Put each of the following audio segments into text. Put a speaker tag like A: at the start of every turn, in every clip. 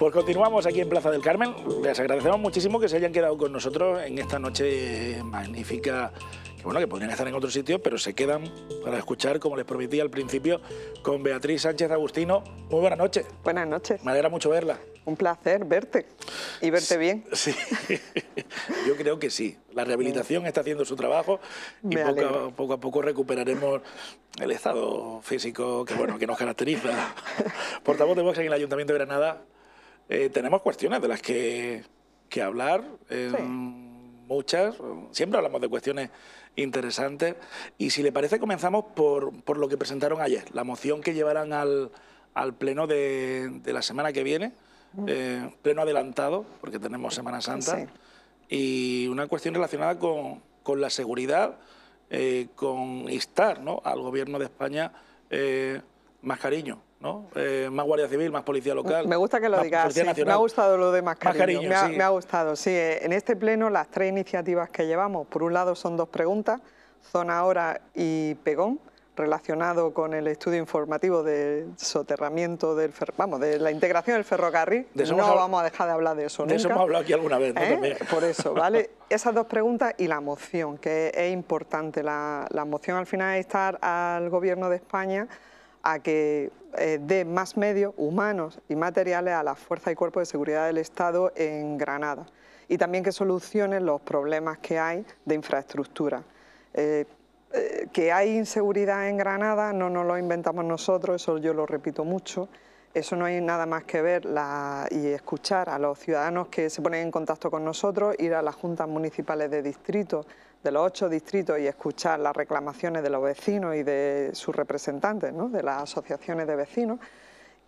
A: Pues continuamos aquí en Plaza del Carmen. Les agradecemos muchísimo que se hayan quedado con nosotros en esta noche magnífica bueno, que podrían estar en otro sitio, pero se quedan para escuchar, como les prometí al principio, con Beatriz
B: Sánchez Agustino. Muy buenas noches. Buenas noches. Me alegra mucho verla. Un placer verte y verte bien.
A: Sí, yo creo que sí. La rehabilitación está haciendo su trabajo y poco a, poco recuperaremos el estado físico que, bueno, que nos caracteriza. Portavoz de Vox en el Ayuntamiento de Granada, eh, tenemos cuestiones de las que, hablar, eh, muchas, siempre hablamos de cuestiones interesantes, y si le parece comenzamos por, por lo que presentaron ayer, la moción que llevarán al, pleno de, la semana que viene, eh, pleno adelantado, porque tenemos Semana Santa, y una cuestión relacionada con, la seguridad, con instar ¿no? al Gobierno de España más cariño, ¿no? Eh, más Guardia Civil, más Policía Local. Me gusta que lo digas, me ha gustado
B: lo de más cariño. me, ha, gustado, sí. Eh, en este pleno las tres iniciativas que llevamos, por un lado son dos preguntas, Zona Hora y Pegón, relacionado con el estudio informativo de soterramiento del vamos de la integración del ferrocarril no vamos a dejar de hablar de eso de eso hemos hablado aquí alguna vez ¿no? ¿eh? por eso vale esas dos preguntas y la moción que es importante la, la moción al final es estar al gobierno de España a que eh, dé más medios humanos y materiales a las fuerzas y cuerpos de seguridad del Estado en Granada y también que solucione los problemas que hay de infraestructura. Eh, eh, que hay inseguridad en Granada no nos lo inventamos nosotros, eso yo lo repito mucho, eso no hay nada más que ver y escuchar a los ciudadanos que se ponen en contacto con nosotros, ir a las juntas municipales de distrito, de los ocho distritos y escuchar las reclamaciones de los vecinos y de sus representantes, ¿no? de las asociaciones de vecinos,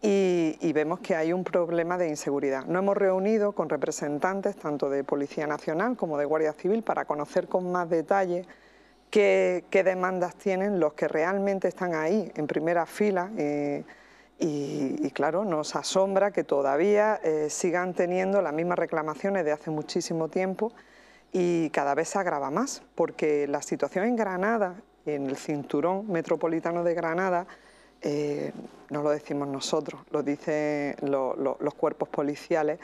B: y, vemos que hay un problema de inseguridad. No hemos reunido con representantes tanto de Policía Nacional como de Guardia Civil para conocer con más detalle qué, demandas tienen los que realmente están ahí, en primera fila, eh, y, claro, nos asombra que todavía eh, sigan teniendo las mismas reclamaciones de hace muchísimo tiempo y cada vez se agrava más, porque la situación en Granada, en el cinturón metropolitano de Granada, eh, no lo decimos nosotros, lo dicen los cuerpos policiales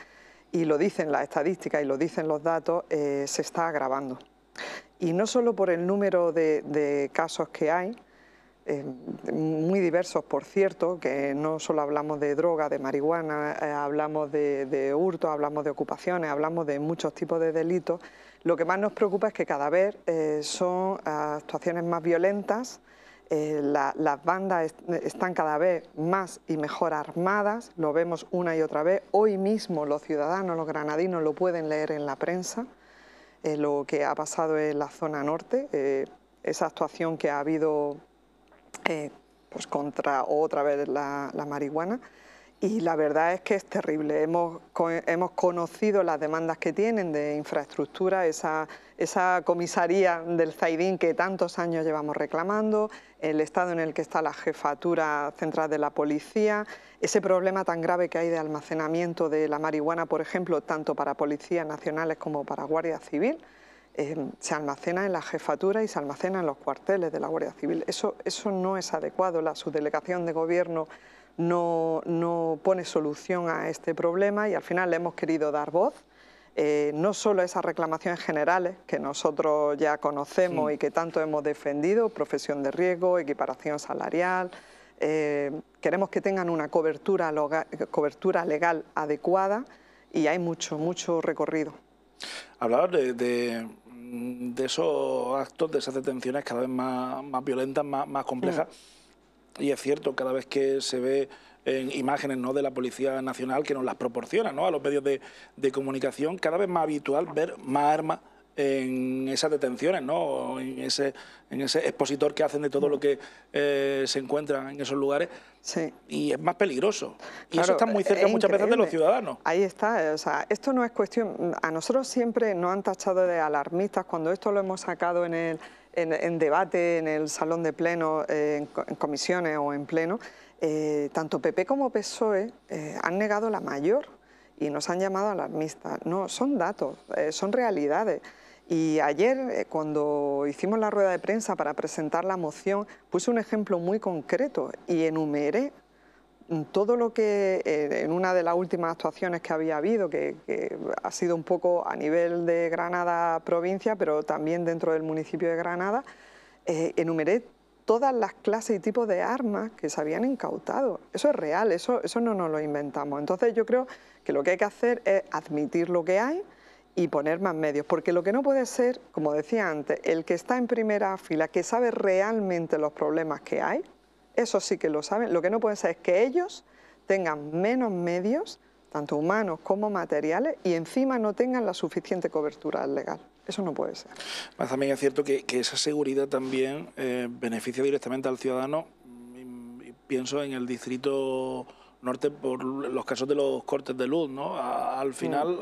B: y lo dicen las estadísticas y lo dicen los datos, eh, se está agravando. Y no solo por el número de casos que hay, eh, muy diversos, por cierto, que no solo hablamos de droga, de marihuana, eh, hablamos de, hurto, hablamos de ocupaciones, hablamos de muchos tipos de delitos. Lo que más nos preocupa es que cada vez eh, son actuaciones más violentas, las bandas están cada vez más y mejor armadas, lo vemos una y otra vez. Hoy mismo los ciudadanos, los granadinos, lo pueden leer en la prensa, lo que ha pasado en la zona norte, esa actuación que ha habido eh, pues contra otra vez la, marihuana. Y la verdad es que es terrible. Hemos, conocido las demandas que tienen de infraestructura, esa, esa comisaría del Zaidín que tantos años llevamos reclamando, el estado en el que está la jefatura central de la policía, ese problema tan grave que hay de almacenamiento de la marihuana, por ejemplo, tanto para policías nacionales como para Guardia Civil se almacena en la jefatura y se almacena en los cuarteles de la Guardia Civil. Eso, eso no es adecuado. La subdelegación de gobierno no, no pone solución a este problema y al final le hemos querido dar voz. Eh, no solo esas reclamaciones generales que nosotros ya conocemos y que tanto hemos defendido, profesión de riesgo, equiparación salarial, eh, queremos que tengan una cobertura, cobertura legal adecuada y hay mucho, mucho recorrido.
A: Hablar de, de esos actos, de esas detenciones cada vez más, violentas, más, más complejas. Mm. Y es cierto, cada vez que se ve en imágenes ¿no? de la Policía Nacional que nos las proporciona ¿no? a los medios de, de comunicación, cada vez más habitual ver más armas en esas detenciones, ¿no? en, ese, en ese expositor que hacen de todo lo que eh, se encuentra en esos lugares. Sí. Y es más peligroso. Y eso está muy e-, cerca muchas veces de los ciudadanos.
B: Ahí está. O sea, esto no es cuestión... A nosotros siempre nos han tachado de alarmistas cuando esto lo hemos sacado en el... En, debate, en el salón de pleno, en, comisiones o en pleno, eh, tanto PP como PSOE eh, han negado la mayor y nos han llamado alarmistas. No, son datos, son realidades. Y ayer, eh, cuando hicimos la rueda de prensa para presentar la moción, puse un ejemplo muy concreto y enumeré todo lo que eh, en una de las últimas actuaciones que había habido, que, ha sido un poco a nivel de Granada provincia, pero también dentro del municipio de Granada, eh, enumeré todas las clases y tipos de armas que se habían incautado. Eso es real, eso no nos lo inventamos. Entonces yo creo que lo que hay que hacer es admitir lo que hay, y poner más medios, porque lo que no puede ser, como decía antes, el que está en primera fila, que sabe realmente los problemas que hay, eso sí que lo saben, lo que no puede ser es que ellos tengan menos medios, tanto humanos como materiales, y encima no tengan la suficiente cobertura legal. Eso no puede ser.
A: Más también es cierto que, esa seguridad también eh, beneficia directamente al ciudadano. Mm, pienso en el distrito norte por los casos de los cortes de luz, ¿no? al final,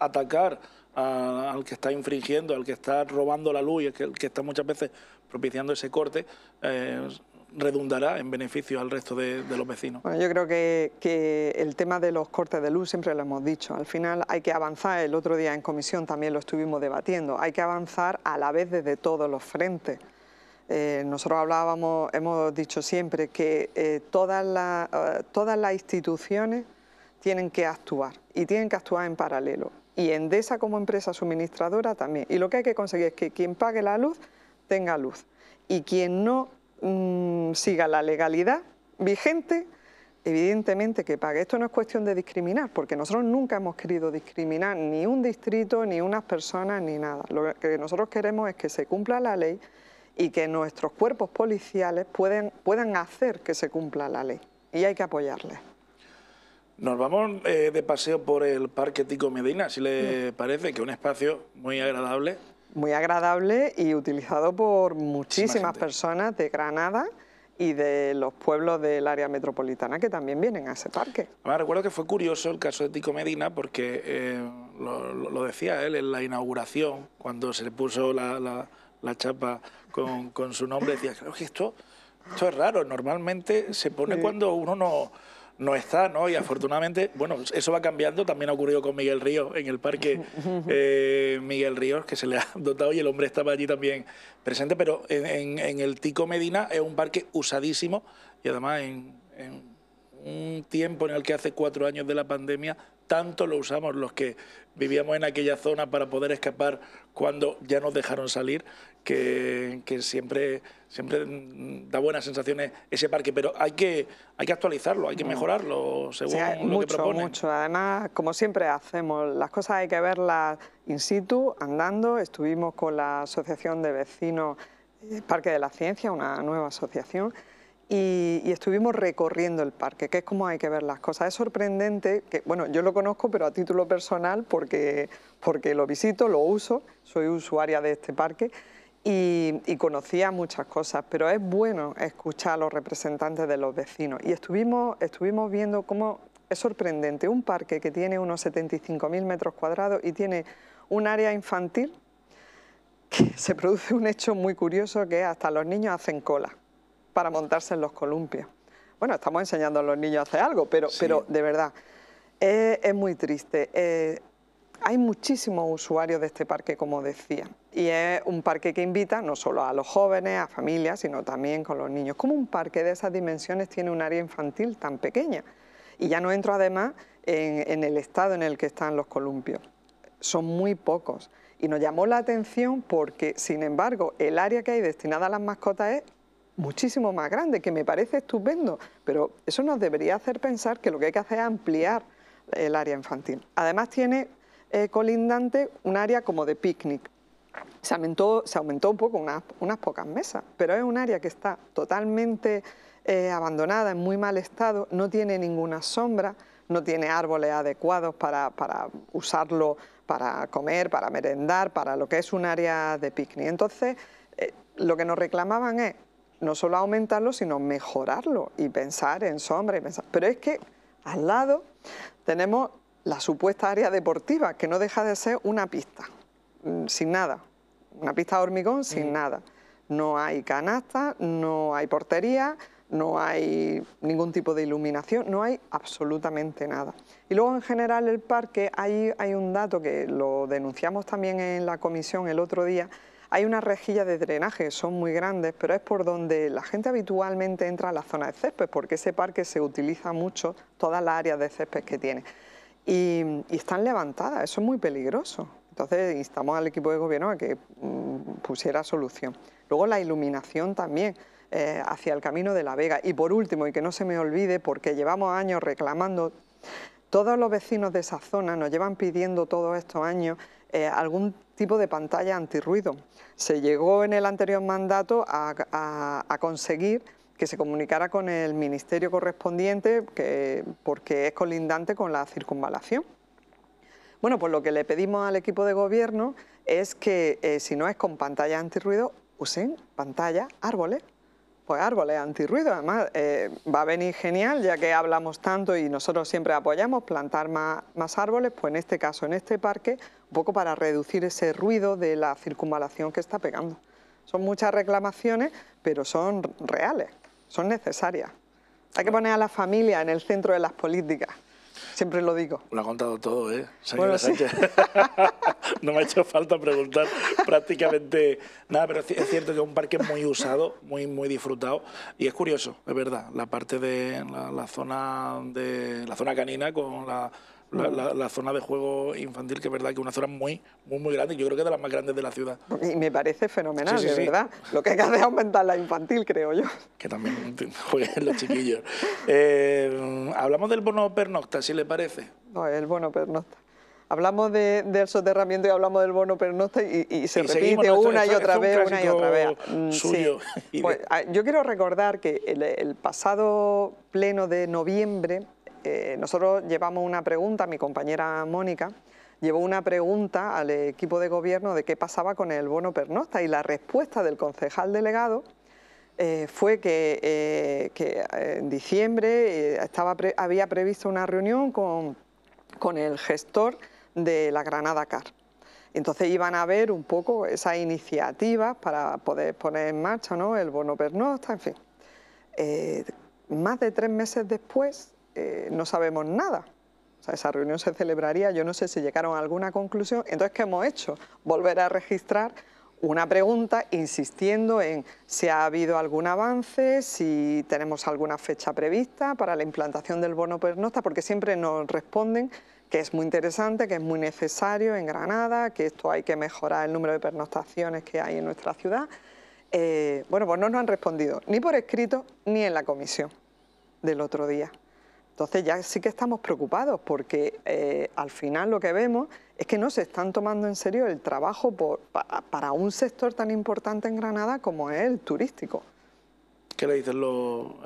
A: atacar al que está infringiendo, al que está robando la luz y que, que está muchas veces propiciando ese corte, eh, redundará en beneficio al resto de, los vecinos.
B: Bueno, yo creo que, el tema de los cortes de luz siempre lo hemos dicho. Al final hay que avanzar, el otro día en comisión también lo estuvimos debatiendo, hay que avanzar a la vez desde todos los frentes. Eh, nosotros hablábamos, hemos dicho siempre que eh, todas, las, todas las instituciones tienen que actuar y tienen que actuar en paralelo y Endesa como empresa suministradora también. Y lo que hay que conseguir es que quien pague la luz tenga luz y quien no mm, siga la legalidad vigente, evidentemente que pague. Esto no es cuestión de discriminar, porque nosotros nunca hemos querido discriminar ni un distrito, ni unas personas, ni nada. Lo que nosotros queremos es que se cumpla la ley y que nuestros cuerpos policiales pueden, puedan hacer que se cumpla la ley. Y hay que apoyarles.
A: Nos vamos eh, de paseo por el Parque Tico Medina, si le parece, que un espacio muy agradable.
B: Muy agradable y utilizado por muchísimas personas de Granada y de los pueblos del área metropolitana que también vienen a ese parque.
A: Me recuerdo que fue curioso el caso de Tico Medina porque eh, lo, decía él en la inauguración, cuando se le puso la, chapa con, su nombre, decía, esto, es raro, normalmente se pone cuando uno no no está, ¿no? Y afortunadamente, bueno, eso va cambiando. También ha ocurrido con Miguel Ríos en el parque eh, Miguel Ríos, que se le ha dotado y el hombre estaba allí también presente. Pero en, el Tico Medina es un parque usadísimo y además en, en un eh, tiempo en el que hace cuatro años de la pandemia tanto lo usamos los que vivíamos en aquella zona para poder escapar cuando ya nos dejaron salir, que, siempre, siempre da buenas sensaciones ese parque, pero hay que, hay que actualizarlo, hay que mm. mejorarlo según lo mucho, que propone. Mucho,
B: además, como siempre hacemos, las cosas hay que verlas in situ, andando, estuvimos con la Asociación de Vecinos eh, Parque de la Ciencia, una nueva asociación, y, estuvimos recorriendo el parque, que es como hay que ver las cosas. Es sorprendente, que, bueno, yo lo conozco, pero a título personal, porque, porque lo visito, lo uso, soy usuaria de este parque. Y, conocía muchas cosas, pero es bueno escuchar a los representantes de los vecinos. Y estuvimos, estuvimos viendo cómo es sorprendente un parque que tiene unos 75.000 metros cuadrados y tiene un área infantil que se produce un hecho muy curioso que hasta los niños hacen cola para montarse en los columpios. Bueno, estamos enseñando a los niños a hacer algo, pero, pero de verdad, es, muy triste. Eh, hay muchísimos usuarios de este parque, como decía, y es un parque que invita no solo a los jóvenes, a familias, sino también con los niños. ¿Cómo un parque de esas dimensiones tiene un área infantil tan pequeña? Y ya no entro además en el estado en el que están los columpios. Son muy pocos. Y nos llamó la atención porque, sin embargo, el área que hay destinada a las mascotas es muchísimo más grande, que me parece estupendo, pero eso nos debería hacer pensar que lo que hay que hacer es ampliar el área infantil. Además tiene eh, colindante un área como de picnic. Se aumentó, se aumentó un poco, unas, pocas mesas, pero es un área que está totalmente eh, abandonada, en muy mal estado, no tiene ninguna sombra, no tiene árboles adecuados para, usarlo para comer, para merendar, para lo que es un área de picnic. Entonces, eh, lo que nos reclamaban es no solo aumentarlo, sino mejorarlo y pensar en sombra. Y Pero es que al lado tenemos la supuesta área deportiva, que no deja de ser una pista, mm, sin nada. Una pista de hormigón sin nada. No hay canasta, no hay portería, no hay ningún tipo de iluminación, no hay absolutamente nada. Y luego en general el parque, hay un dato que lo denunciamos también en la comisión el otro día, hay unas rejillas de drenaje son muy grandes, pero es por donde la gente habitualmente entra a la zona de césped, porque ese parque se utiliza mucho, todas las áreas de césped que tiene. Y, están levantadas, eso es muy peligroso. Entonces instamos al equipo de gobierno a que mm, pusiera solución. Luego la iluminación también eh, hacia el camino de la Vega. Y por último, y que no se me olvide, porque llevamos años reclamando, todos los vecinos de esa zona nos llevan pidiendo todos estos años eh, algún tipo de pantalla antirruido. Se llegó en el anterior mandato a, conseguir que se comunicara con el ministerio correspondiente porque es colindante con la circunvalación. Bueno, pues lo que le pedimos al equipo de gobierno es que, eh, si no es con pantalla antirruido, usen pantalla árboles pues árboles antirruido, además eh, va a venir genial ya que hablamos tanto y nosotros siempre apoyamos plantar más árboles, pues en este caso, en este parque, un poco para reducir ese ruido de la circunvalación que está pegando. Son muchas reclamaciones, pero son reales, son necesarias. Hay que poner a la familia en el centro de las políticas. Siempre lo digo. Lo ha contado todo, ¿eh? Bueno, sí.
A: no me ha hecho falta preguntar prácticamente nada, pero es cierto que es un parque muy usado, muy, muy disfrutado. Y es curioso, es verdad, la parte de la zona de la zona canina con la la, zona de juego infantil, que es verdad que es una zona muy, muy, muy grande, yo creo que es de las más grandes de la ciudad.
B: Y me parece fenomenal, de verdad. Lo que hay de aumentar la infantil, creo yo.
A: Que también jueguen los chiquillos. Eh, hablamos del bono pernocta, si le parece.
B: No, el bono pernocta hablamos del soterramiento y hablamos del bono pernocta y, se repite una y otra vez, una y otra vez. Mm, pues, ah, yo quiero recordar que el pasado pleno de noviembre eh, nosotros llevamos una pregunta, mi compañera Mónica, llevó una pregunta al equipo de gobierno de qué pasaba con el bono pernosta y la respuesta del concejal delegado eh, fue que, eh, en diciembre había previsto una reunión con, el gestor de la Granada CAR. Entonces iban a ver un poco esas iniciativas para poder poner en marcha ¿no? el bono pernosta en fin. más de tres meses después eh, no sabemos nada. sea, esa reunión se celebraría, yo no sé si llegaron a alguna conclusión. Entonces, ¿qué hemos hecho? Volver a registrar una pregunta insistiendo en si ha habido algún avance, si tenemos alguna fecha prevista para la implantación del bono pernocta, porque siempre nos responden que es muy interesante, que es muy necesario en Granada, que esto hay que mejorar el número de pernoctaciones que hay en nuestra ciudad. Eh, bueno, pues no nos han respondido ni por escrito ni en la comisión del otro día. Entonces ya sí que estamos preocupados porque eh, al final lo que vemos es que no se están tomando en serio el trabajo por, para un sector tan importante en Granada como es el turístico.
A: ¿Qué le dicen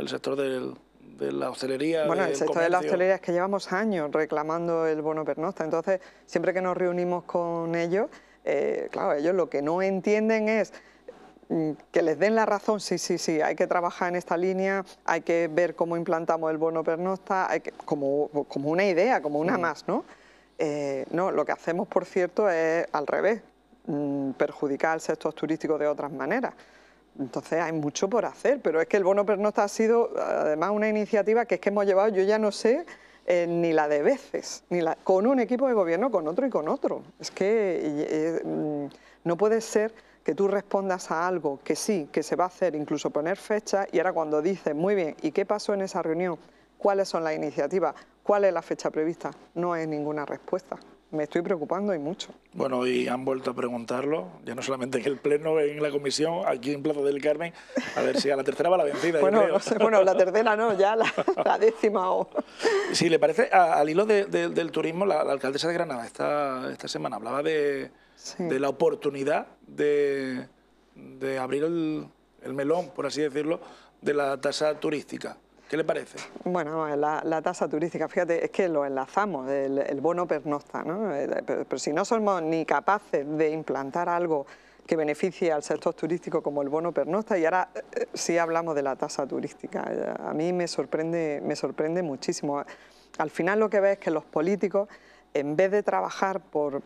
A: el sector de la hostelería? Bueno, el sector de la hostelería es
B: que llevamos años reclamando el bono pernocta, entonces siempre que nos reunimos con ellos, eh, claro, ellos lo que no entienden es Mm, que les den la razón, sí, sí, sí, hay que trabajar en esta línea, hay que ver cómo implantamos el bono pernocta, hay como, una idea, como una más, ¿no? Eh, no, lo que hacemos, por cierto, es al revés, mm, perjudicar al sector turístico de otras maneras. Entonces hay mucho por hacer, pero es que el bono pernocta ha sido además una iniciativa que es que hemos llevado, yo ya no sé, eh, ni la de veces, ni la, con un equipo de gobierno, con otro y con otro. Es que mm, no puede ser que tú respondas a algo que sí, que se va a hacer, incluso poner fecha, y ahora cuando dices, muy bien, ¿y qué pasó en esa reunión? ¿Cuáles son las iniciativas? ¿Cuál es la fecha prevista? No hay ninguna respuesta. Me estoy preocupando y mucho.
A: Bueno, y han vuelto a preguntarlo, ya no solamente en el Pleno, en la Comisión, aquí en Plaza del Carmen, a ver si a la tercera va la vencida. bueno, bueno, la
B: tercera no, ya la, décima o...
A: Sí, le parece, al hilo del turismo, la, alcaldesa de Granada esta, esta semana hablaba de, de la oportunidad de, abrir el, melón, por así decirlo, de la tasa turística. ¿Qué le parece?
B: Bueno, la, tasa turística, fíjate, es que lo enlazamos, el, bono pernocta, ¿no? Eh, eh, pero, si no somos ni capaces de implantar algo que beneficie al sector turístico como el bono pernocta y ahora eh, sí hablamos de la tasa turística. A mí me sorprende, me sorprende muchísimo. Al final lo que ves es que los políticos, en vez de trabajar por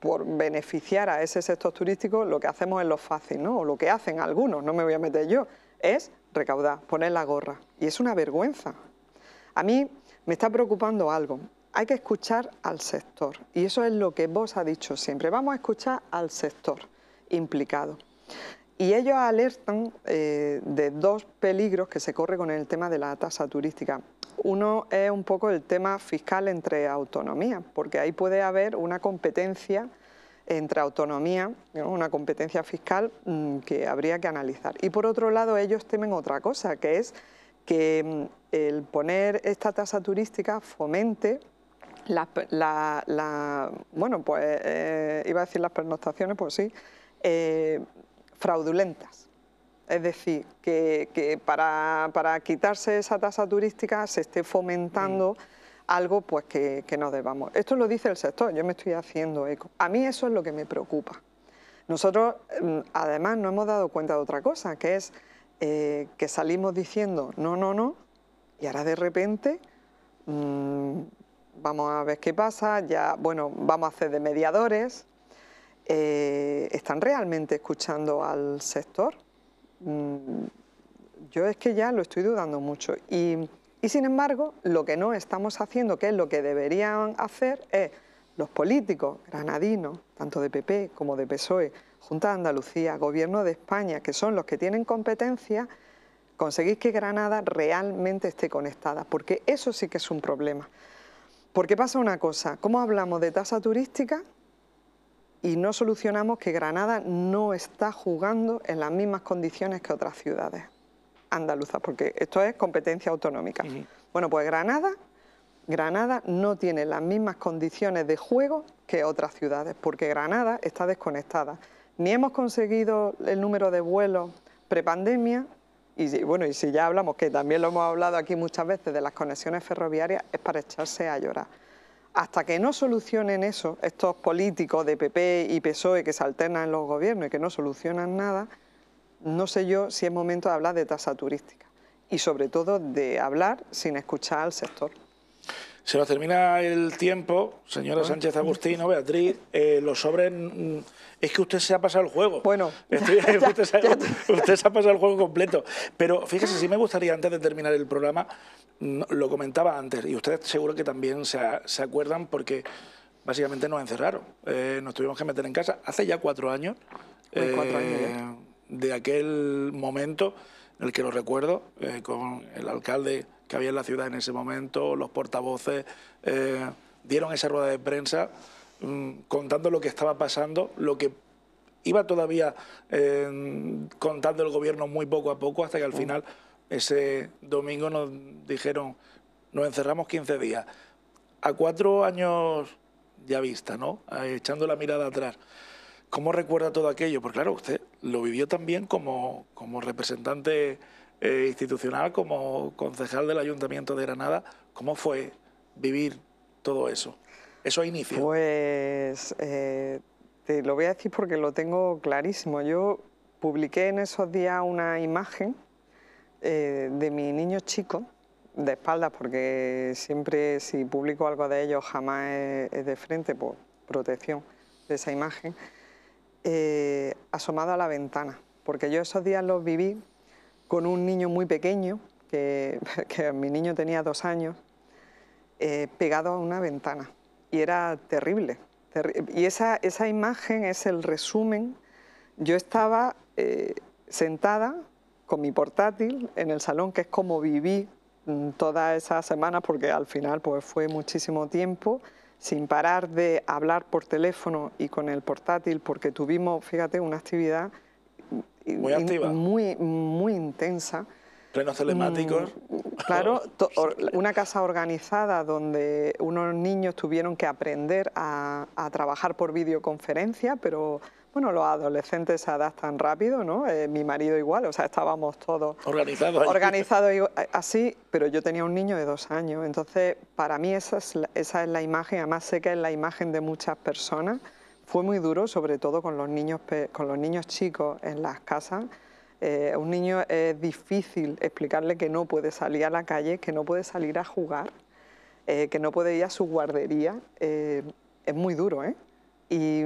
B: por beneficiar a ese sector turístico, lo que hacemos es lo fácil, ¿no? o lo que hacen algunos, no me voy a meter yo, es recaudar, poner la gorra. Y es una vergüenza. A mí me está preocupando algo. Hay que escuchar al sector. Y eso es lo que vos ha dicho siempre. Vamos a escuchar al sector implicado. Y ellos alertan eh, de dos peligros que se corre con el tema de la tasa turística. Uno es un poco el tema fiscal entre autonomía, porque ahí puede haber una competencia entre autonomía, una competencia fiscal mm, que habría que analizar. Y por otro lado, ellos temen otra cosa, que es que mm, el poner esta tasa turística fomente la, bueno, pues eh, iba a decir las pernoctaciones, pues sí, eh, fraudulentas. Es decir, que, para, quitarse esa tasa turística se esté fomentando algo pues que, no debamos. Esto lo dice el sector, yo me estoy haciendo eco. A mí eso es lo que me preocupa. Nosotros, em, además, no hemos dado cuenta de otra cosa, que es eh, que salimos diciendo no, no, no, y ahora de repente mm, vamos a ver qué pasa, ya, bueno, vamos a hacer de mediadores. Eh, ¿Están realmente escuchando al sector? Mm, yo es que ya lo estoy dudando mucho. Y, sin embargo, lo que no estamos haciendo, que es lo que deberían hacer, es los políticos granadinos, tanto de PP como de PSOE, Junta de Andalucía, Gobierno de España, que son los que tienen competencia, conseguir que Granada realmente esté conectada, porque eso sí que es un problema. Porque pasa una cosa, ¿cómo hablamos de tasa turística y no solucionamos que Granada no está jugando en las mismas condiciones que otras ciudades andaluzas, porque esto es competencia autonómica. Bueno, pues Granada, Granada no tiene las mismas condiciones de juego que otras ciudades, porque Granada está desconectada. Ni hemos conseguido el número de vuelos prepandemia, y bueno, y si ya hablamos, que también lo hemos hablado aquí muchas veces, de las conexiones ferroviarias, es para echarse a llorar hasta que no solucionen eso, estos políticos de PP y PSOE que se alternan en los gobiernos y que no solucionan nada, no sé yo si es momento de hablar de tasa turística y sobre todo de hablar sin escuchar al sector.
A: Se nos termina el tiempo, señora Sánchez Agustino, Beatriz. Eh, los sobres. Mm, es que usted se ha pasado el juego. Bueno, usted, se, ha pasado el juego completo. Pero fíjese, sí me gustaría, antes de terminar el programa, lo comentaba antes, y ustedes seguro que también se, acuerdan, porque básicamente nos encerraron. Eh, nos tuvimos que meter en casa hace ya cuatro años. Eh, de aquel momento el que lo recuerdo, eh, con el alcalde que había en la ciudad en ese momento, los portavoces, eh, dieron esa rueda de prensa mm, contando lo que estaba pasando, lo que iba todavía eh, contando el gobierno muy poco a poco, hasta que al mm. final ese domingo nos dijeron, nos encerramos 15 días. A cuatro años ya vista, ¿no? Echando la mirada atrás. ¿Cómo recuerda todo aquello? Porque claro, usted lo vivió también como, representante eh, institucional, como concejal del Ayuntamiento de Granada.
B: ¿Cómo fue vivir todo eso? Eso a inicio. Pues eh, te lo voy a decir porque lo tengo clarísimo. Yo publiqué en esos días una imagen eh, de mi niño chico, de espaldas, porque siempre si publico algo de ellos jamás es de frente, por protección de esa imagen eh, asomado a la ventana, porque yo esos días los viví con un niño muy pequeño, que, mi niño tenía dos años, eh, pegado a una ventana. Y era terrible. y esa, imagen es el resumen. Yo estaba eh, sentada con mi portátil en el salón, que es como viví mm, toda esa semana porque al final pues, fue muchísimo tiempo, sin parar de hablar por teléfono y con el portátil, porque tuvimos, fíjate, una actividad muy, muy, intensa. Plenos telemáticos. Mm, claro, una casa organizada donde unos niños tuvieron que aprender a trabajar por videoconferencia, pero bueno, los adolescentes se adaptan rápido, ¿no? Eh, mi marido igual, o sea, estábamos todos organizados organizado eh, así, pero yo tenía un niño de dos años, entonces para mí esa es, la, esa es la imagen, además sé que es la imagen de muchas personas. Fue muy duro, sobre todo con los niños, con los niños chicos en las casas, eh, un niño es difícil explicarle que no puede salir a la calle, que no puede salir a jugar, que no puede ir a su guardería. es muy duro, ¿eh? Y,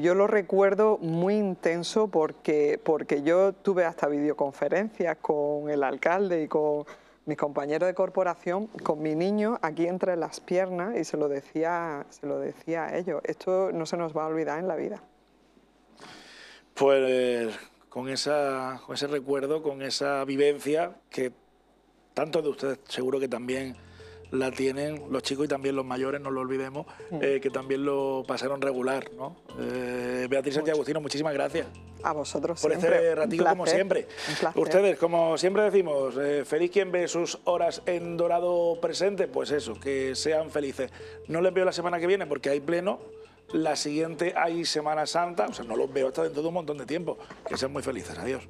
B: yo lo recuerdo muy intenso porque, porque yo tuve hasta videoconferencias con el alcalde y con mis compañeros de corporación, con mi niño aquí entre las piernas y se lo decía, se lo decía a ellos. Esto no se nos va a olvidar en la vida.
A: Pues con, esa, con ese recuerdo, con esa vivencia que tanto de ustedes seguro que también la tienen los chicos y también los mayores, no lo olvidemos, mm. eh, que también lo pasaron regular. ¿no? Eh, Beatriz Santiago muchísimas gracias. A vosotros. Por este siempre. este ratito, como siempre. Ustedes, como siempre decimos, eh, feliz quien ve sus horas en dorado presente, pues eso, que sean felices. No les veo la semana que viene porque hay pleno. La siguiente hay Semana Santa, o sea, no los veo hasta dentro de un montón de tiempo. Que sean muy felices. Adiós.